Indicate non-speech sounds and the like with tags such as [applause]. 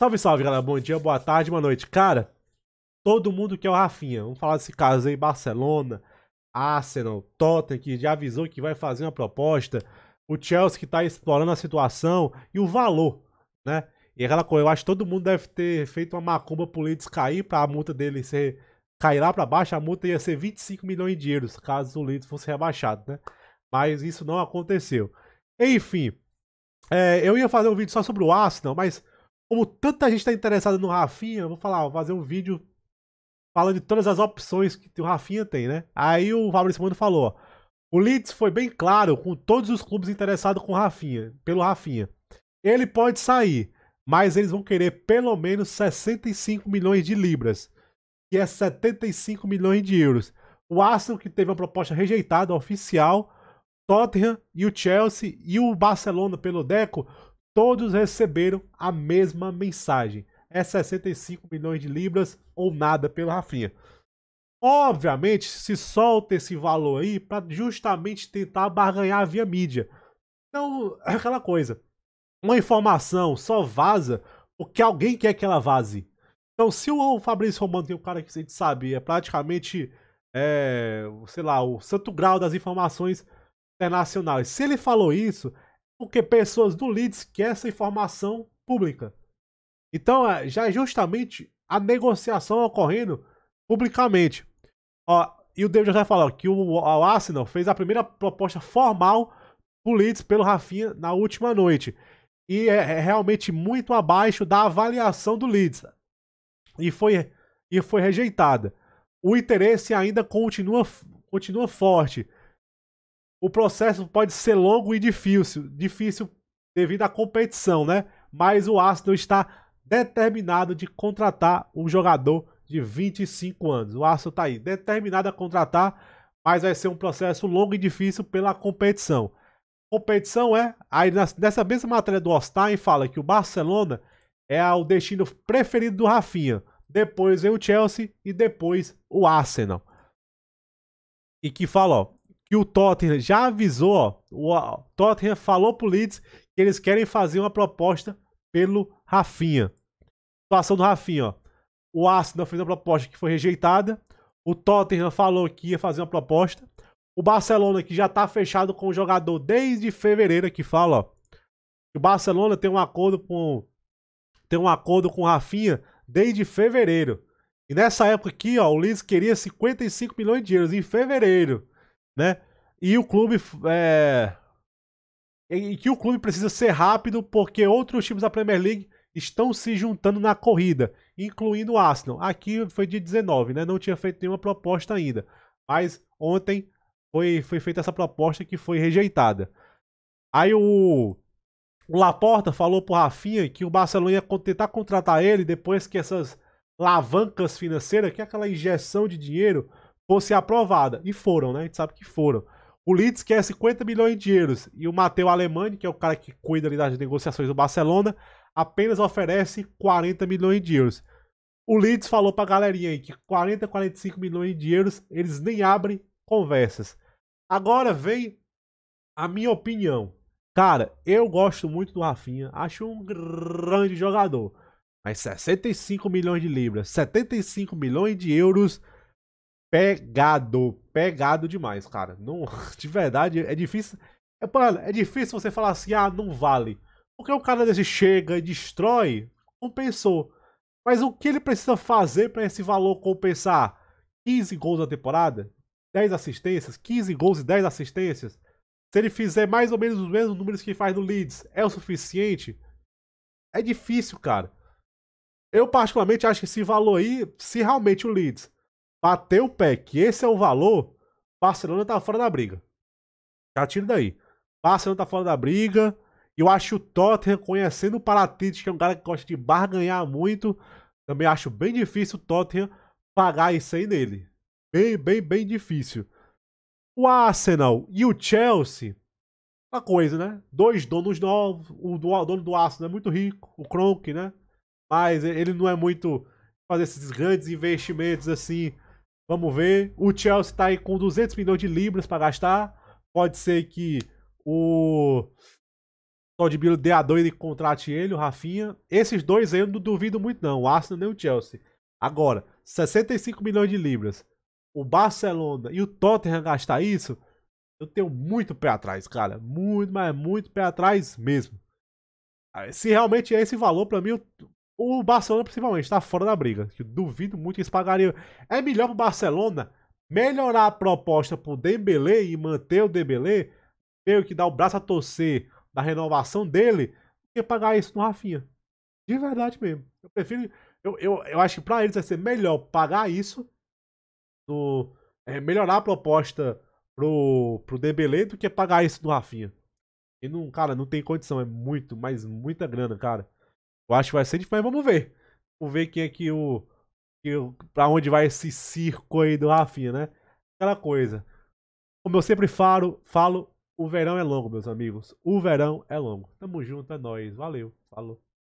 Salve, salve, galera. Bom dia, boa tarde, boa noite. Cara, todo mundo quer o Rafinha. Vamos falar desse caso aí, Barcelona, Arsenal, Tottenham, que já avisou que vai fazer uma proposta. O Chelsea que tá explorando a situação e o valor, né? E aquela coisa, eu acho que todo mundo deve ter feito uma macumba pro Leeds cair, pra a multa dele ser, cair lá pra baixo, a multa ia ser 25 milhões de euros, caso o Leeds fosse rebaixado, né? Mas isso não aconteceu. Enfim, é, eu ia fazer um vídeo só sobre o Arsenal, mas como tanta gente está interessada no Rafinha, eu vou falar, vou fazer um vídeo falando de todas as opções que o Rafinha tem, né? Aí o Fabrício Mano falou, o Leeds foi bem claro com todos os clubes interessados com Rafinha, pelo Rafinha. Ele pode sair, mas eles vão querer pelo menos 65 milhões de libras, que é 75 milhões de euros. O Arsenal que teve uma proposta rejeitada oficial, Tottenham e o Chelsea e o Barcelona pelo Deco todos receberam a mesma mensagem. É 65 milhões de libras ou nada pelo Rafinha. Obviamente, se solta esse valor aí para justamente tentar barganhar via mídia. Então, é aquela coisa. Uma informação só vaza porque alguém quer que ela vaze. Então, se o Fabrício Romano tem um cara que a gente sabe, é praticamente, é, sei lá, o santo grau das informações internacionais. Se ele falou isso, porque pessoas do Leeds querem essa informação pública. Então, é, já é justamente a negociação ocorrendo publicamente. Ó, e o David já falou que o, o Arsenal fez a primeira proposta formal pro Leeds pelo Rafinha na última noite. E é, é realmente muito abaixo da avaliação do Leeds. E foi, e foi rejeitada. O interesse ainda continua, continua forte. O processo pode ser longo e difícil, difícil devido à competição, né? Mas o Arsenal está determinado de contratar um jogador de 25 anos. O Arsenal está aí determinado a contratar, mas vai ser um processo longo e difícil pela competição. Competição é, aí nessa mesma matéria do Ostain fala que o Barcelona é o destino preferido do Rafinha. Depois vem o Chelsea e depois o Arsenal. E que fala, ó, que o Tottenham já avisou, ó, o Tottenham falou pro Leeds que eles querem fazer uma proposta pelo Rafinha. Situação do Rafinha, ó. O Arsenal fez uma proposta que foi rejeitada, o Tottenham falou que ia fazer uma proposta, o Barcelona que já está fechado com o jogador desde fevereiro que fala, ó, o Barcelona tem um acordo com tem um acordo com o Rafinha desde fevereiro. E nessa época aqui, ó, o Leeds queria 55 milhões de euros em fevereiro né? E o clube é, e que o clube precisa ser rápido porque outros times da Premier League estão se juntando na corrida, incluindo o Arsenal. Aqui foi de 19, né? Não tinha feito nenhuma proposta ainda, mas ontem foi, foi feita essa proposta que foi rejeitada. Aí o, o Laporta falou pro Rafinha que o Barcelona ia tentar contratar ele depois que essas alavancas financeiras, que é aquela injeção de dinheiro fosse aprovada. E foram, né? A gente sabe que foram. O Leeds quer 50 milhões de euros e o Matheus Alemani, que é o cara que cuida das negociações do Barcelona, apenas oferece 40 milhões de euros. O Leeds falou pra galerinha aí que 40, 45 milhões de euros eles nem abrem conversas. Agora vem a minha opinião. Cara, eu gosto muito do Rafinha, acho um grande jogador. Mas 65 milhões de libras, 75 milhões de euros pegado, pegado demais, cara. Não, [laughs] de verdade, é difícil. É, mano, é difícil você falar assim, ah, não vale. Porque o cara desse chega e destrói, compensou. Mas o que ele precisa fazer para esse valor compensar? 15 gols na temporada? 10 assistências? 15 gols e 10 assistências? Se ele fizer mais ou menos os mesmos números que faz no Leeds, é o suficiente? É difícil, cara. Eu particularmente acho que esse valor aí, se realmente o Leeds Bateu o pé que esse é o valor, Barcelona tá fora da briga. Já tira daí. Barcelona tá fora da briga. Eu acho o Tottenham, conhecendo o Paratite, que é um cara que gosta de barganhar muito, também acho bem difícil o Tottenham pagar isso aí nele. Bem, bem, bem difícil. O Arsenal e o Chelsea, uma coisa, né? Dois donos novos. O dono do Arsenal é muito rico, o Kroenke né? Mas ele não é muito fazer esses grandes investimentos assim Vamos ver. O Chelsea está aí com 200 milhões de libras para gastar. Pode ser que o Todd Billy dê a doida e contrate ele, o Rafinha. Esses dois eu não duvido muito não. O Arsenal nem o Chelsea. Agora, 65 milhões de libras. O Barcelona e o Tottenham gastar isso, eu tenho muito pé atrás, cara. Muito, mas muito pé atrás mesmo. Ah, se realmente é esse valor, para mim, o Barcelona, principalmente, está fora da briga. Eu duvido muito que eles pagariam. É melhor para o Barcelona melhorar a proposta para o Dembélé e manter o Dembélé, meio que dar o braço a torcer da renovação dele, do que pagar isso no Rafinha. De verdade mesmo. Eu prefiro. Eu, eu, eu acho que para eles vai ser melhor pagar isso, no, é, melhorar a proposta pro, pro Dembélé do que pagar isso do Rafinha. E não, cara, não tem condição. É muito, mas muita grana, cara. Eu acho que vai ser difícil, mas vamos ver. Vamos ver quem é que o. Que, pra onde vai esse circo aí do Rafinha, né? Aquela coisa. Como eu sempre falo, falo, o verão é longo, meus amigos. O verão é longo. Tamo junto, é nóis. Valeu. Falou.